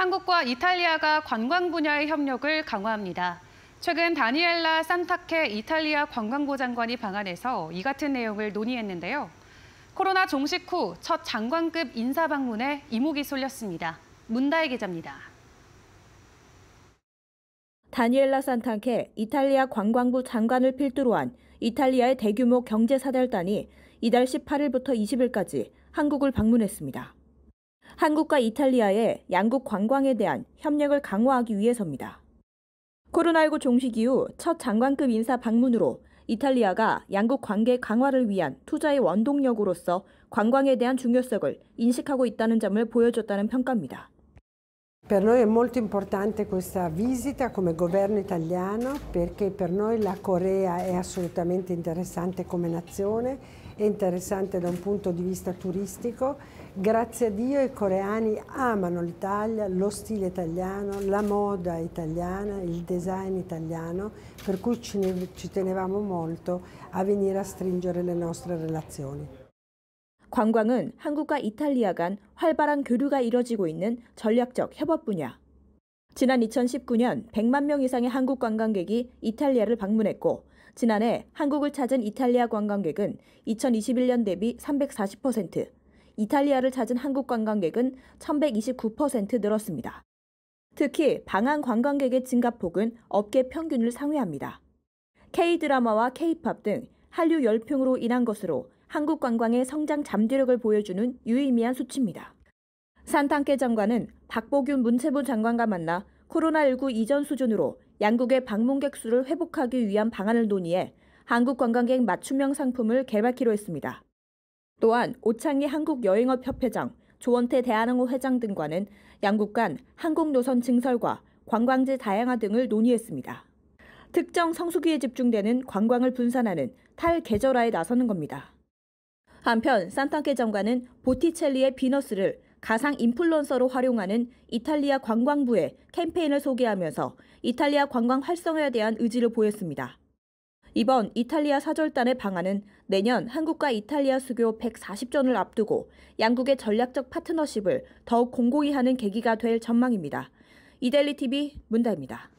한국과 이탈리아가 관광 분야의 협력을 강화합니다. 최근 다니엘라 산타케 이탈리아 관광부 장관이 방한해서 이 같은 내용을 논의했는데요. 코로나 종식 후 첫 장관급 인사 방문에 이목이 쏠렸습니다. 문다혜 기자입니다. 다니엘라 산타케 이탈리아 관광부 장관을 필두로 한 이탈리아의 대규모 경제사절단이 이달 18일부터 20일까지 한국을 방문했습니다. 한국과 이탈리아의 양국 관광에 대한 협력을 강화하기 위해서입니다. 코로나19 종식 이후 첫 장관급 인사 방문으로 이탈리아가 양국 관계 강화를 위한 투자의 원동력으로서 관광에 대한 중요성을 인식하고 있다는 점을 보여줬다는 평가입니다. Per noi è molto importante questa visita come governo italiano perché per noi la Corea è assolutamente interessante come nazione, è interessante da un punto di vista turistico. Grazie a Dio i coreani amano l'Italia, lo stile italiano, la moda italiana, il design italiano, per cui ci, ci tenevamo molto a venire a stringere le nostre relazioni. 관광은 한국과 이탈리아 간 활발한 교류가 이뤄지고 있는 전략적 협업 분야. 지난 2019년 100만 명 이상의 한국 관광객이 이탈리아를 방문했고 지난해 한국을 찾은 이탈리아 관광객은 2021년 대비 340%, 이탈리아를 찾은 한국 관광객은 1129% 늘었습니다. 특히 방한 관광객의 증가폭은 업계 평균을 상회합니다. K-드라마와 K-팝 등 한류 열풍으로 인한 것으로 한국 관광의 성장 잠재력을 보여주는 유의미한 수치입니다. 산탄계 장관은 박보균 문체부 장관과 만나 코로나19 이전 수준으로 양국의 방문객 수를 회복하기 위한 방안을 논의해 한국 관광객 맞춤형 상품을 개발키로 했습니다. 또한 오창희 한국여행업협회장, 조원태 대한항공 회장 등과는 양국 간 한국 노선 증설과 관광지 다양화 등을 논의했습니다. 특정 성수기에 집중되는 관광을 분산하는 탈계절화에 나서는 겁니다. 한편 산타케 장관은 보티첼리의 비너스를 가상 인플루언서로 활용하는 이탈리아 관광부의 캠페인을 소개하면서 이탈리아 관광 활성화에 대한 의지를 보였습니다. 이번 이탈리아 사절단의 방안은 내년 한국과 이탈리아 수교 140전을 앞두고 양국의 전략적 파트너십을 더욱 공고히 하는 계기가 될 전망입니다. 이델리TV 문다입니다.